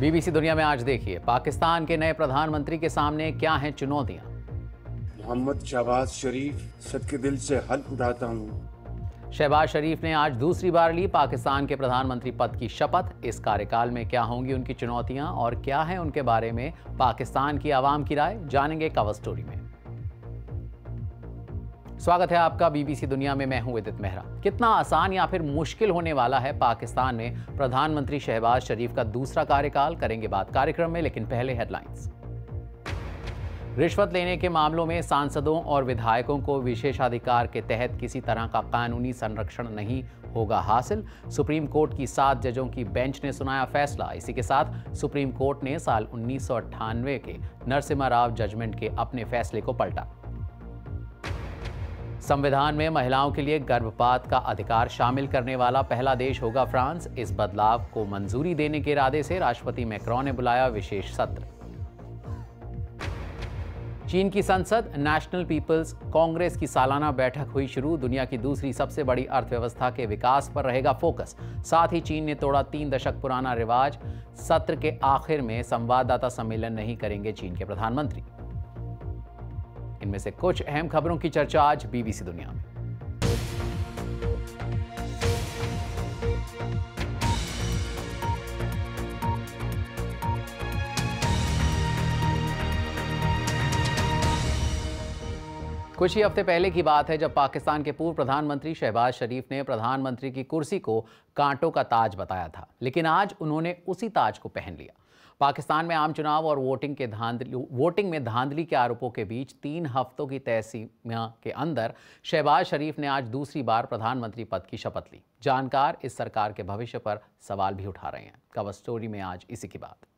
BBC दुनिया में आज देखिए पाकिस्तान के नए प्रधानमंत्री के सामने क्या हैं चुनौतियां मोहम्मद शहबाज शरीफ के दिल से हल उठाता हूं शहबाज शरीफ ने आज दूसरी बार ली पाकिस्तान के प्रधानमंत्री पद की शपथ इस कार्यकाल में क्या होंगी उनकी चुनौतियां और क्या है उनके बारे में पाकिस्तान की आवाम की राय जानेंगे कवर स्टोरी में स्वागत है आपका बीबीसी दुनिया में मैं हूं विदित मेहरा कितना आसान या फिर मुश्किल होने वाला है पाकिस्तान में प्रधानमंत्री शहबाज शरीफ का दूसरा कार्यकाल करेंगे बात कार्यक्रम में लेकिन पहले हेडलाइंस रिश्वत लेने के मामलों में सांसदों और विधायकों को विशेषाधिकार के तहत किसी तरह का कानूनी संरक्षण नहीं होगा हासिल सुप्रीम कोर्ट की सात जजों की बेंच ने सुनाया फैसला इसी के साथ सुप्रीम कोर्ट ने साल उन्नीस के नरसिम्हा राव जजमेंट के अपने फैसले को पलटा संविधान में महिलाओं के लिए गर्भपात का अधिकार शामिल करने वाला पहला देश होगा फ्रांस इस बदलाव को मंजूरी देने के इरादे से राष्ट्रपति मैक्रो ने बुलाया विशेष सत्र चीन की संसद नेशनल पीपल्स कांग्रेस की सालाना बैठक हुई शुरू दुनिया की दूसरी सबसे बड़ी अर्थव्यवस्था के विकास पर रहेगा फोकस साथ ही चीन ने तोड़ा तीन दशक पुराना रिवाज सत्र के आखिर में संवाददाता सम्मेलन नहीं करेंगे चीन के प्रधानमंत्री इनमें से कुछ अहम खबरों की चर्चा आज बीबीसी दुनिया में कुछ ही हफ्ते पहले की बात है जब पाकिस्तान के पूर्व प्रधानमंत्री शहबाज शरीफ ने प्रधानमंत्री की कुर्सी को कांटों का ताज बताया था लेकिन आज उन्होंने उसी ताज को पहन लिया पाकिस्तान में आम चुनाव और वोटिंग के धांधली वोटिंग में धांधली के आरोपों के बीच तीन हफ्तों की तहसीमिया के अंदर शहबाज शरीफ ने आज दूसरी बार प्रधानमंत्री पद की शपथ ली जानकार इस सरकार के भविष्य पर सवाल भी उठा रहे हैं कवर स्टोरी में आज इसी की बात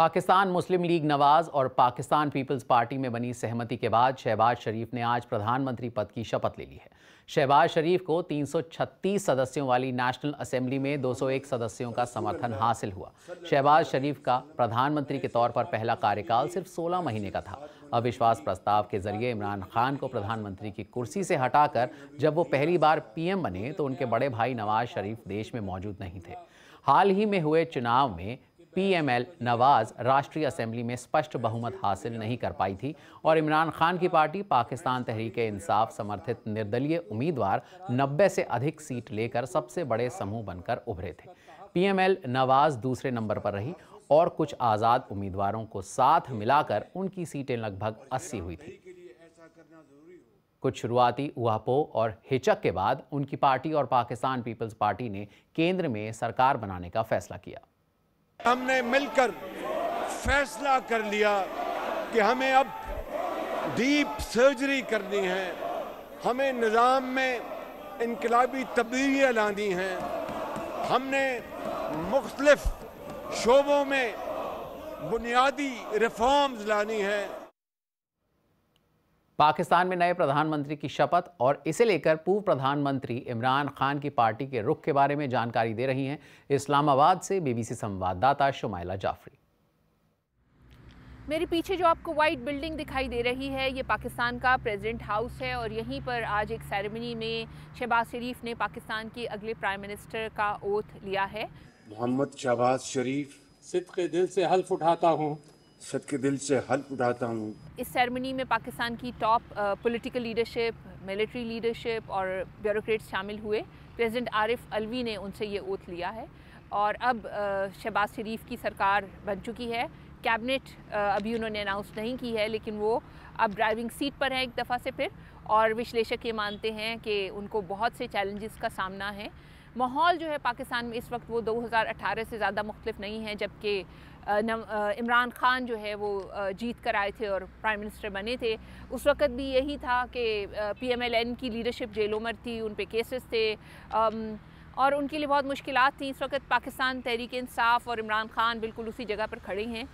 पाकिस्तान मुस्लिम लीग नवाज और पाकिस्तान पीपल्स पार्टी में बनी सहमति के बाद शहबाज शरीफ ने आज प्रधानमंत्री पद की शपथ ले ली है शहबाज शरीफ को 336 सदस्यों वाली नेशनल असेंबली में 201 सदस्यों का समर्थन हासिल हुआ शहबाज शरीफ का प्रधानमंत्री के तौर पर पहला कार्यकाल सिर्फ 16 महीने का था अविश्वास प्रस्ताव के जरिए इमरान खान को प्रधानमंत्री की कुर्सी से हटाकर जब वो पहली बार पीएम बने तो उनके बड़े भाई नवाज शरीफ देश में मौजूद नहीं थे हाल ही में हुए चुनाव में पीएमएल नवाज राष्ट्रीय असेंबली में स्पष्ट बहुमत हासिल नहीं कर पाई थी और इमरान खान की पार्टी पाकिस्तान तहरीक इंसाफ समर्थित निर्दलीय उम्मीदवार 90 से अधिक सीट लेकर सबसे बड़े समूह बनकर उभरे थे पीएमएल नवाज दूसरे नंबर पर रही और कुछ आज़ाद उम्मीदवारों को साथ मिलाकर उनकी सीटें लगभग अस्सी हुई थी कुछ शुरुआती उहापो और हिचक के बाद उनकी पार्टी और पाकिस्तान पीपल्स पार्टी ने केंद्र में सरकार बनाने का फैसला किया हमने मिलकर फैसला कर लिया कि हमें अब डीप सर्जरी करनी है हमें निज़ाम में इनकलाबी तब्दीलियाँ लानी हैं हमने मुख्तलफ़ शोबों में बुनियादी रिफॉर्म्स लानी हैं पाकिस्तान में नए प्रधानमंत्री की शपथ और इसे लेकर पूर्व प्रधानमंत्री इमरान खान की पार्टी के रुख के बारे में जानकारी दे रही हैं इस्लामाबाद से बीबीसी संवाददाता शुमाइला जाफरी मेरे पीछे जो आपको वाइट बिल्डिंग दिखाई दे रही है ये पाकिस्तान का प्रेसिडेंट हाउस है और यहीं पर आज एक सेरेमनी में शहबाज शरीफ ने पाकिस्तान के अगले प्राइम मिनिस्टर का ओथ लिया है मोहम्मद शहबाज शरीफ सिद्ध के दिल से हल्फ उठाता हूँ सद के दिल से हल्फ उठाता हूँ इस सेरेमनी में पाकिस्तान की top political leadership military leadership और ब्यूरोक्रेट शामिल हुए प्रेसिडेंट आरिफ अलवी ने उनसे ये ओथ लिया है और अब uh, शहबाज शरीफ की सरकार बन चुकी है कैबिनेट uh, अभी उन्होंने अनाउंस नहीं की है लेकिन वो अब ड्राइविंग सीट पर हैं एक दफ़ा से फिर और विश्लेषक ये मानते हैं कि उनको बहुत से चैलेंजेस का सामना है माहौल जो है पाकिस्तान में इस वक्त वो 2018 से ज़्यादा मुख्तफ नहीं है जबकि इमरान ख़ान जो है वो जीत कर आए थे और प्राइम मिनिस्टर बने थे उस वक्त भी यही था कि पी एम एल एन की लीडरशिप जेल उमर थी उन पर केसेस थे और उनके लिए बहुत मुश्किल थी इस वक्त पाकिस्तान तहरीक इंसाफ और इमरान ख़ान बिल्कुल उसी जगह पर खड़े हैं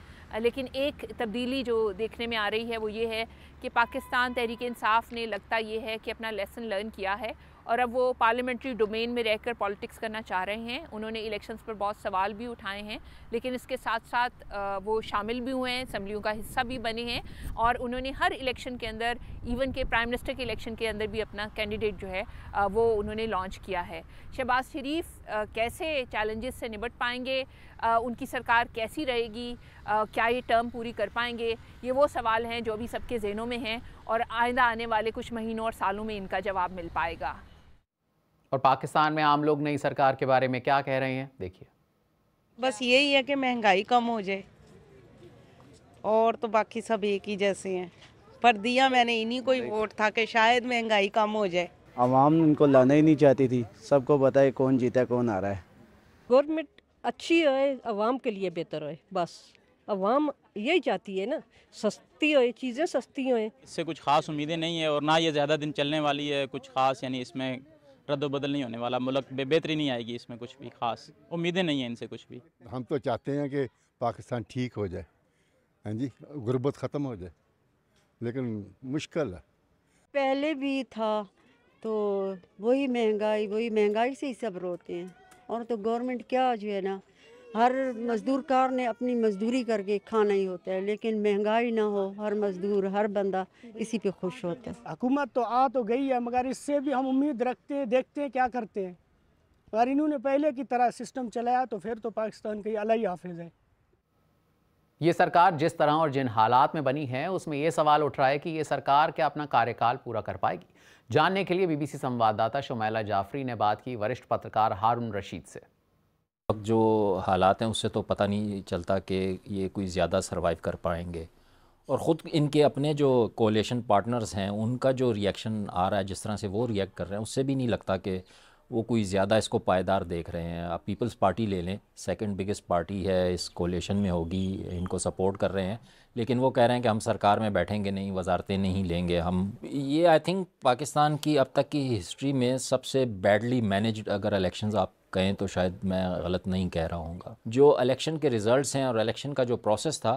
लेकिन एक तब्दीली जो देखने में आ रही है वो ये है कि पाकिस्तान तहरीक इंसाफ ने लगता ये है कि अपना लेसन लर्न किया है और अब वो पार्लियामेंट्री डोमेन में रहकर पॉलिटिक्स करना चाह रहे हैं उन्होंने इलेक्शंस पर बहुत सवाल भी उठाए हैं लेकिन इसके साथ साथ वो शामिल भी हुए हैं असम्बलियों का हिस्सा भी बने हैं और उन्होंने हर इलेक्शन के अंदर इवन के प्राइम मिनिस्टर के इलेक्शन के अंदर भी अपना कैंडिडेट जो है वो उन्होंने लॉन्च किया है शहबाज शरीफ कैसे चैलेंजेस से निपट पाएंगे उनकी सरकार कैसी रहेगी क्या ये टर्म पूरी कर पाएंगे ये वो सवाल हैं जो अभी सबके जहनों में हैं और आइंदा आने वाले कुछ महीनों और सालों में इनका जवाब मिल पाएगा और पाकिस्तान में आम लोग नई सरकार के बारे में क्या कह रहे हैं देखिए बस यही है कि महंगाई कम हो जाए और तो बाकी सब एक ही जैसे हैं पर दिया मैंने इन्हीं को ही वोट था कि शायद महंगाई कम हो जाए आवाम इनको लाना ही नहीं चाहती थी सबको पता है कौन जीता कौन आ रहा है गवर्नमेंट अच्छी है आवाम के लिए बेहतर है बस आवाम यही चाहती है ना सस्ती होए चीज़ें सस्ती होए इससे कुछ खास उम्मीदें नहीं है और ना ये ज़्यादा दिन चलने वाली है कुछ खास यानी इसमें रद्दबदल नहीं होने वाला मुल्क बेहतरी नहीं आएगी इसमें कुछ भी खास उम्मीदें नहीं हैं इनसे कुछ भी हम तो चाहते हैं कि पाकिस्तान ठीक हो जाए हाँ जी गुर्बत ख़त्म हो जाए लेकिन मुश्किल है पहले भी था तो वही महंगाई वही महंगाई से ही सब रोते हैं और तो गवर्नमेंट क्या जो है ना हर मज़दूरकार ने अपनी मजदूरी करके खाना ही होता है लेकिन महंगाई ना हो हर मजदूर हर बंदा इसी पे खुश होता है हुकूमत तो आ तो गई है मगर इससे भी हम उम्मीद रखते हैं देखते हैं क्या करते हैं मगर इन्होंने पहले की तरह सिस्टम चलाया तो फिर तो पाकिस्तान के अला ही हाफिज है ये सरकार जिस तरह और जिन हालात में बनी है उसमें ये सवाल उठ रहा है कि ये सरकार क्या अपना कार्यकाल पूरा कर पाएगी जानने के लिए बीबीसी संवाददाता शुमैला जाफरी ने बात की वरिष्ठ पत्रकार हारून रशीद से जो हालात हैं उससे तो पता नहीं चलता कि ये कोई ज़्यादा सर्वाइव कर पाएंगे और ख़ुद इनके अपने जो कोलेशन पार्टनर्स हैं उनका जो रिएक्शन आ रहा है जिस तरह से वो रिएक्ट कर रहे हैं उससे भी नहीं लगता कि वो कोई ज़्यादा इसको पायदार देख रहे हैं आप पीपल्स पार्टी ले लें सेकंड बिगेस्ट पार्टी है इस कोलेशन में होगी इनको सपोर्ट कर रहे हैं लेकिन वो कह रहे हैं कि हम सरकार में बैठेंगे नहीं वजारतें नहीं लेंगे हम ये आई थिंक पाकिस्तान की अब तक की हिस्ट्री में सबसे बैडली मैनेज अगर इलेक्शंस आप कहें तो शायद मैं गलत नहीं कह रहा हूँ जो इलेक्शन के रिज़ल्ट हैं और इलेक्शन का जो प्रोसेस था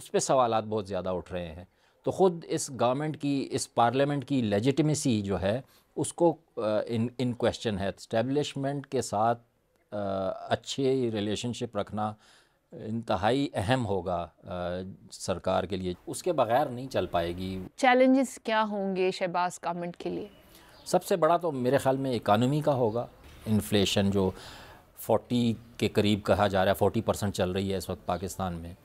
उस पर सवाल बहुत ज़्यादा उठ रहे हैं तो ख़ुद इस गवर्नमेंट की इस पार्लियामेंट की लेजिटमेसी जो है उसको इन इन क्वेश्चन है इस्टेबलिशमेंट के साथ अच्छे रिलेशनशिप रखना इंतहाई अहम होगा आ, सरकार के लिए उसके बगैर नहीं चल पाएगी चैलेंजेस क्या होंगे शहबाज गवर्नमेंट के लिए सबसे बड़ा तो मेरे ख्याल में इकानमी का होगा इन्फ्लेशन जो 40 के करीब कहा जा रहा है 40 परसेंट चल रही है इस वक्त पाकिस्तान में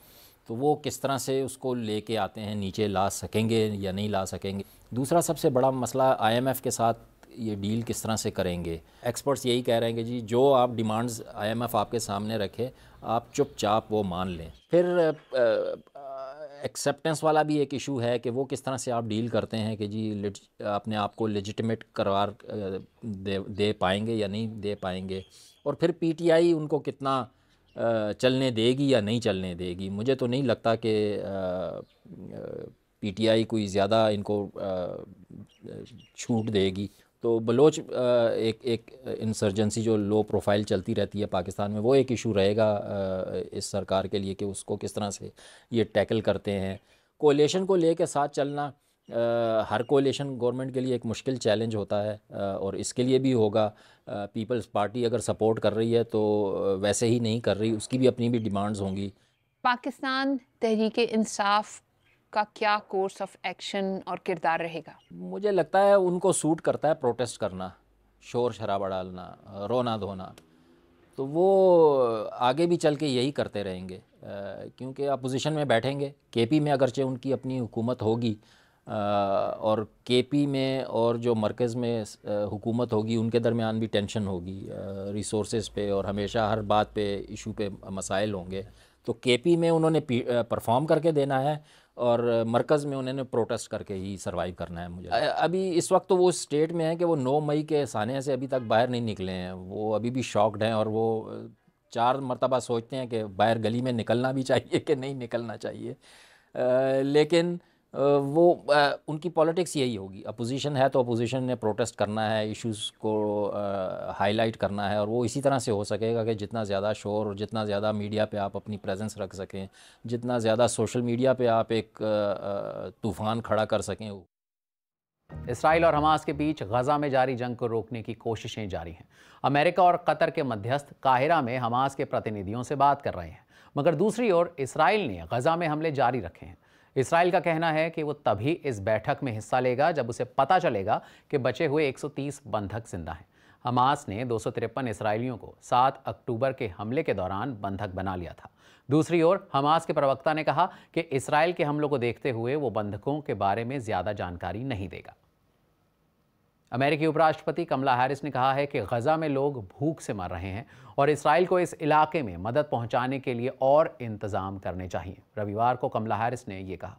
तो वो किस तरह से उसको लेके आते हैं नीचे ला सकेंगे या नहीं ला सकेंगे दूसरा सबसे बड़ा मसला आईएमएफ के साथ ये डील किस तरह से करेंगे एक्सपर्ट्स यही कह रहे हैं कि जी जो आप डिमांड्स आईएमएफ आपके सामने रखे आप चुपचाप वो मान लें फिर एक्सेप्टेंस वाला भी एक इशू है कि वो किस तरह से आप डील करते हैं कि जी अपने आप को लेजिटमेट करवा दे दे पाएंगे या नहीं दे पाएंगे और फिर पीटीआई उनको कितना चलने देगी या नहीं चलने देगी मुझे तो नहीं लगता कि पीटीआई कोई ज़्यादा इनको छूट देगी तो बलोच एक एक इंसर्जेंसी जो लो प्रोफाइल चलती रहती है पाकिस्तान में वो एक इशू रहेगा इस सरकार के लिए कि उसको किस तरह से ये टैकल करते हैं कोलेशन को ले साथ चलना आ, हर कोलेशन गवर्नमेंट के लिए एक मुश्किल चैलेंज होता है आ, और इसके लिए भी होगा पीपल्स पार्टी अगर सपोर्ट कर रही है तो वैसे ही नहीं कर रही उसकी भी अपनी भी डिमांड्स होंगी पाकिस्तान तहरीक इंसाफ का क्या कोर्स ऑफ एक्शन और किरदार रहेगा मुझे लगता है उनको सूट करता है प्रोटेस्ट करना शोर शराबा डालना रोना धोना तो वो आगे भी चल के यही करते रहेंगे क्योंकि अपोजिशन में बैठेंगे केपी में अगरचे उनकी अपनी हुकूमत होगी और केपी में और जो मरकज़ में हुकूमत होगी उनके दरमियान भी टेंशन होगी रिसोर्स पे और हमेशा हर बात पे इशू पे मसाइल होंगे तो केपी में उन्होंने परफॉर्म करके देना है और मरकज़ में उन्होंने प्रोटेस्ट करके ही सर्वाइव करना है मुझे अभी इस वक्त तो वो स्टेट में है कि वो नौ मई के साने से अभी तक बाहर नहीं निकले हैं वो अभी भी शॉक्ड हैं और वो चार मरतबा सोचते हैं कि बाहर गली में निकलना भी चाहिए कि नहीं निकलना चाहिए आ, लेकिन वो उनकी पॉलिटिक्स यही होगी अपोजिशन है तो अपोजिशन ने प्रोटेस्ट करना है इश्यूज़ को हाईलाइट करना है और वो इसी तरह से हो सकेगा कि जितना ज़्यादा शोर और जितना ज़्यादा मीडिया पे आप अपनी प्रेजेंस रख सकें जितना ज़्यादा सोशल मीडिया पे आप एक तूफ़ान खड़ा कर सकें इसराइल और हमास के बीच गजा में जारी जंग को रोकने की कोशिशें जारी हैं अमेरिका और कतर के मध्यस्थ काहिरा में हमास के प्रतिनिधियों से बात कर रहे हैं मगर दूसरी ओर इसराइल ने गजा में हमले जारी रखे हैं इसराइल का कहना है कि वो तभी इस बैठक में हिस्सा लेगा जब उसे पता चलेगा कि बचे हुए 130 बंधक जिंदा हैं हमास ने दो इसराइलियों को 7 अक्टूबर के हमले के दौरान बंधक बना लिया था दूसरी ओर हमास के प्रवक्ता ने कहा कि इसराइल के हमलों को देखते हुए वो बंधकों के बारे में ज़्यादा जानकारी नहीं देगा अमेरिकी उपराष्ट्रपति कमला हैरिस ने कहा है कि गजा में लोग भूख से मर रहे हैं और इसराइल को इस इलाके में मदद पहुंचाने के लिए और इंतजाम करने चाहिए रविवार को कमला हैरिस ने ये कहा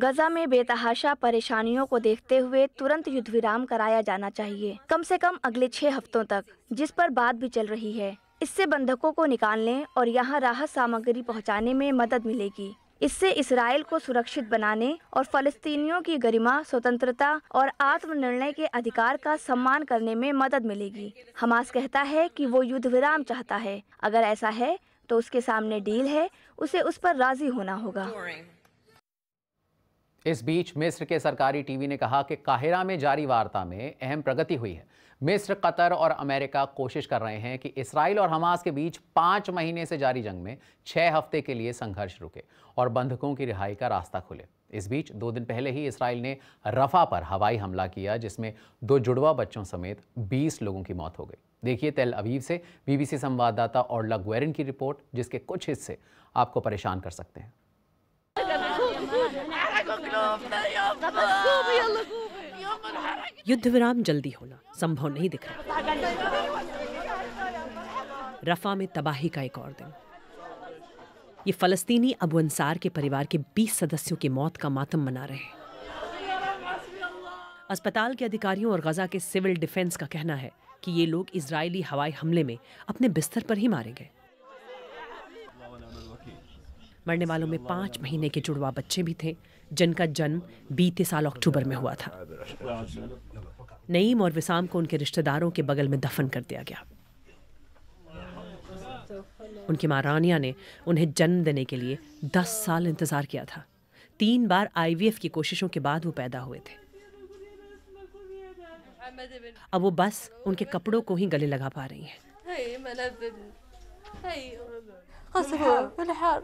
गजा में बेतहाशा परेशानियों को देखते हुए तुरंत युद्ध विराम कराया जाना चाहिए कम से कम अगले छह हफ्तों तक जिस पर बात भी चल रही है इससे बंधकों को निकालने और यहाँ राहत सामग्री पहुँचाने में मदद मिलेगी इससे इसराइल को सुरक्षित बनाने और फलस्तीनियों की गरिमा स्वतंत्रता और आत्मनिर्णय के अधिकार का सम्मान करने में मदद मिलेगी हमास कहता है कि वो युद्ध विराम चाहता है अगर ऐसा है तो उसके सामने डील है उसे उस पर राजी होना होगा इस बीच मिस्र के सरकारी टीवी ने कहा कि काहिरा में जारी वार्ता में अहम प्रगति हुई है मिस्र कतर और अमेरिका कोशिश कर रहे हैं कि इसराइल और हमास के बीच पाँच महीने से जारी जंग में छः हफ्ते के लिए संघर्ष रुके और बंधकों की रिहाई का रास्ता खुले इस बीच दो दिन पहले ही इसराइल ने रफा पर हवाई हमला किया जिसमें दो जुड़वा बच्चों समेत 20 लोगों की मौत हो गई देखिए तेल अवीव से बीबीसी संवाददाता और लगवेरिन की रिपोर्ट जिसके कुछ हिस्से आपको परेशान कर सकते हैं युद्ध विराम जल्दी होना संभव नहीं दिख रहा रफा में तबाही का एक और दिन ये फलस्तीनी अबू अंसार के परिवार के 20 सदस्यों की मौत का मातम मना रहे हैं अस्पताल के अधिकारियों और गजा के सिविल डिफेंस का कहना है कि ये लोग इजरायली हवाई हमले में अपने बिस्तर पर ही मारे गए मरने वालों में पांच महीने के जुड़वा बच्चे भी थे जिनका जन्म बीते साल अक्टूबर में हुआ था नईम और विसाम को उनके रिश्तेदारों के बगल में दफन कर दिया गया उनकी माँ रानिया ने उन्हें जन्म देने के लिए दस साल इंतज़ार किया था तीन बार आईवीएफ की कोशिशों के बाद वो पैदा हुए थे अब वो बस उनके कपड़ों को ही गले लगा पा रही हैं हाँ,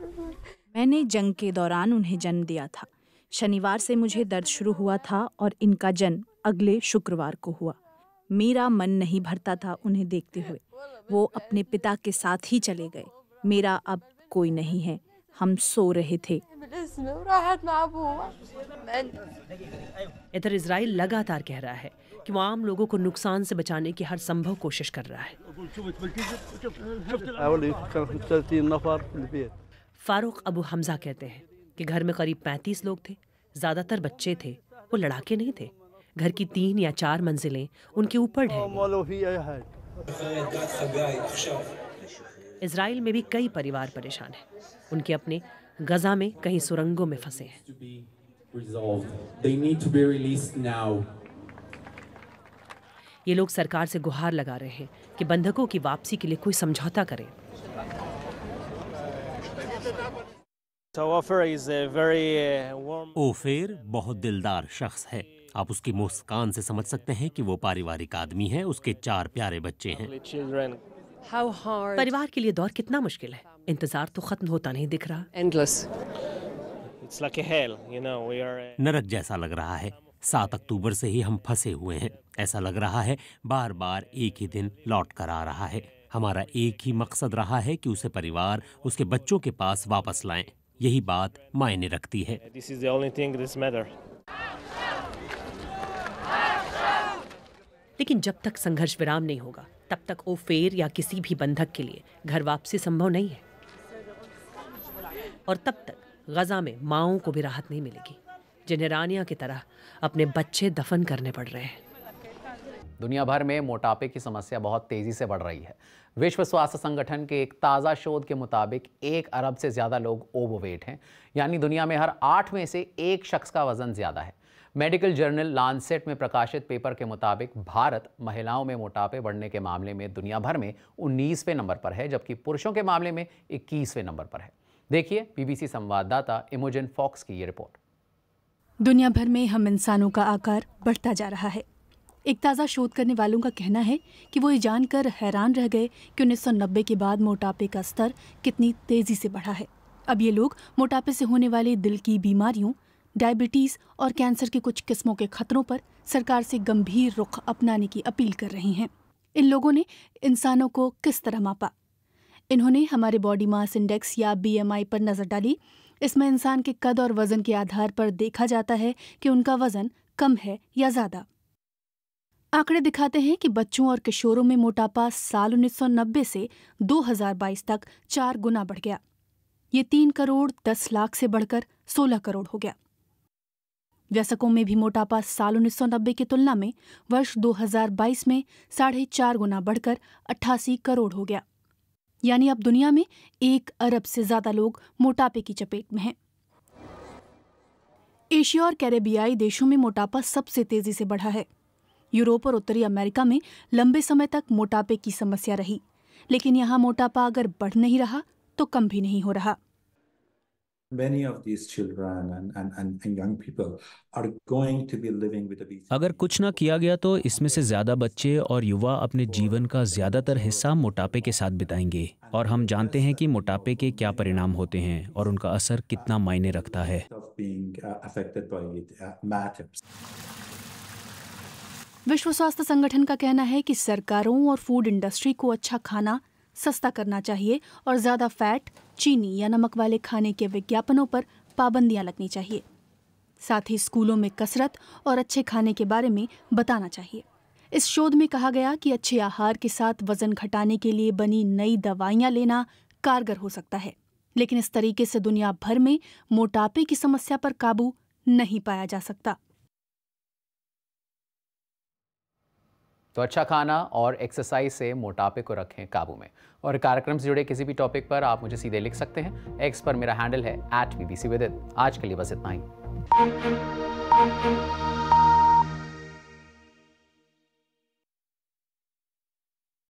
मैंने जंग के दौरान उन्हें जन्म दिया था शनिवार से मुझे दर्द शुरू हुआ था और इनका जन्म अगले शुक्रवार को हुआ मेरा मन नहीं भरता था उन्हें देखते हुए वो अपने पिता के साथ ही चले गए मेरा अब कोई नहीं है हम सो रहे थे इधर इसराइल लगातार कह रहा है कि वो आम लोगों को नुकसान से बचाने की हर संभव कोशिश कर रहा है फारूक अबू हमजा कहते हैं कि घर में करीब पैंतीस लोग थे ज़्यादातर बच्चे थे वो लड़ाके नहीं थे घर की तीन या चार मंजिलें उनके ऊपर इसराइल में भी कई परिवार परेशान हैं उनके अपने गजा में कहीं सुरंगों में फंसे हैं ये लोग सरकार से गुहार लगा रहे हैं कि बंधकों की वापसी के लिए कोई समझौता करें तो uh, ओफेर बहुत दिलदार शख्स है आप उसकी मुस्कान से समझ सकते हैं कि वो पारिवारिक आदमी है उसके चार प्यारे बच्चे हैं परिवार के लिए दौर कितना मुश्किल है इंतजार तो खत्म होता नहीं दिख रहा you know, नरक जैसा लग रहा है सात अक्टूबर से ही हम फंसे हुए हैं ऐसा लग रहा है बार बार एक ही दिन लौट कर आ रहा है हमारा एक ही मकसद रहा है कि उसे परिवार उसके बच्चों के पास वापस लाएं यही बात मायने रखती है लेकिन जब तक संघर्ष विराम नहीं होगा तब तक फेर या किसी भी बंधक के लिए घर वापसी संभव नहीं है और तब तक गजा में माओ को भी राहत नहीं मिलेगी जिन्हें रानिया की तरह अपने बच्चे दफन करने पड़ रहे हैं दुनिया भर में मोटापे की समस्या बहुत तेज़ी से बढ़ रही है विश्व स्वास्थ्य संगठन के एक ताज़ा शोध के मुताबिक एक अरब से ज़्यादा लोग ओवरवेट हैं यानी दुनिया में हर आठ में से एक शख्स का वज़न ज़्यादा है मेडिकल जर्नल लानसेट में प्रकाशित पेपर के मुताबिक भारत महिलाओं में मोटापे बढ़ने के मामले में दुनिया भर में उन्नीसवें नंबर पर है जबकि पुरुषों के मामले में इक्कीसवें नंबर पर है देखिए बीबीसी संवाददाता इमोजन फॉक्स की ये रिपोर्ट दुनिया भर में हम इंसानों का आकार बढ़ता जा रहा है एक ताज़ा शोध करने वालों का कहना है कि वो ये जानकर हैरान रह गए कि उन्नीस के बाद मोटापे का स्तर कितनी तेज़ी से बढ़ा है अब ये लोग मोटापे से होने वाले दिल की बीमारियों डायबिटीज़ और कैंसर के कुछ किस्मों के खतरों पर सरकार से गंभीर रुख अपनाने की अपील कर रहे हैं इन लोगों ने इंसानों को किस तरह मापा इन्होंने हमारे बॉडी मास इंडेक्स या बीएमआई पर नज़र डाली इसमें इंसान के कद और वज़न के आधार पर देखा जाता है कि उनका वज़न कम है या ज़्यादा आंकड़े दिखाते हैं कि बच्चों और किशोरों में मोटापा साल 1990 से 2022 तक चार गुना बढ़ गया ये तीन करोड़ दस लाख से बढ़कर सोलह करोड़ हो गया व्यसकों में भी मोटापा साल 1990 की तुलना में वर्ष 2022 में साढ़े चार गुना बढ़कर अट्ठासी करोड़ हो गया यानी अब दुनिया में एक अरब से ज्यादा लोग मोटापे की चपेट में हैं एशिया और कैरेबियाई देशों में मोटापा सबसे तेजी से बढ़ा है यूरोप और उत्तरी अमेरिका में लंबे समय तक मोटापे की समस्या रही लेकिन यहाँ मोटापा अगर बढ़ नहीं रहा तो कम भी नहीं हो रहा अगर कुछ ना किया गया तो इसमें से ज्यादा बच्चे और युवा अपने जीवन का ज्यादातर हिस्सा मोटापे के साथ बिताएंगे और हम जानते हैं कि मोटापे के क्या परिणाम होते हैं और उनका असर कितना मायने रखता है विश्व स्वास्थ्य संगठन का कहना है कि सरकारों और फूड इंडस्ट्री को अच्छा खाना सस्ता करना चाहिए और ज़्यादा फैट चीनी या नमक वाले खाने के विज्ञापनों पर पाबंदियां लगनी चाहिए साथ ही स्कूलों में कसरत और अच्छे खाने के बारे में बताना चाहिए इस शोध में कहा गया कि अच्छे आहार के साथ वजन घटाने के लिए बनी नई दवाइयाँ लेना कारगर हो सकता है लेकिन इस तरीके से दुनिया भर में मोटापे की समस्या पर काबू नहीं पाया जा सकता तो अच्छा खाना और एक्सरसाइज से मोटापे को रखें काबू में और कार्यक्रम से जुड़े किसी भी टॉपिक पर आप मुझे सीधे लिख सकते हैं एक्स पर मेरा हैंडल है एट विदित आज के लिए बस इतना ही